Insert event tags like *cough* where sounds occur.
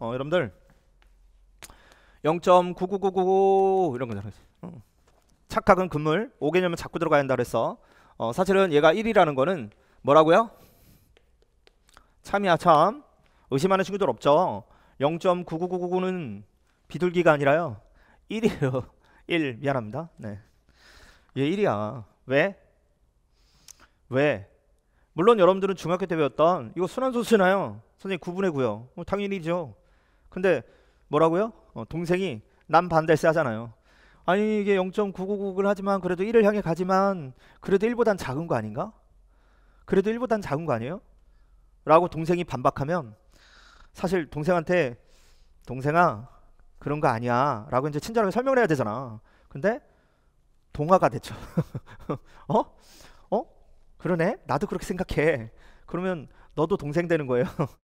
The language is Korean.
어, 여러분들 0.99999 이런 거잖아요. 어. 착각은 금물 5개념은 자꾸 들어가야 한다 그랬어. 어, 사실은 얘가 1이라는 거는 뭐라고요? 참이야 참. 의심하는 친구들 없죠. 0.99999는 비둘기가 아니라요. 1이에요. 1 *laughs* 미안합니다. 네. 얘 1이야. 왜? 왜? 물론 여러분들은 중학교 때 배웠던 이거 순환소수나요? 선생님 구분해구요. 어, 당연히죠. 근데 뭐라고요? 어, 동생이 난 반대세 하잖아요. 아니 이게 0.999을 하지만 그래도 1을 향해 가지만 그래도 1보단 작은 거 아닌가? 그래도 1보단 작은 거 아니에요? 라고 동생이 반박하면 사실 동생한테 동생아 그런 거 아니야 라고 이제 친절하게 설명을 해야 되잖아. 근데 동화가 됐죠. *laughs* 어? 어? 그러네? 나도 그렇게 생각해. 그러면 너도 동생 되는 거예요. *laughs*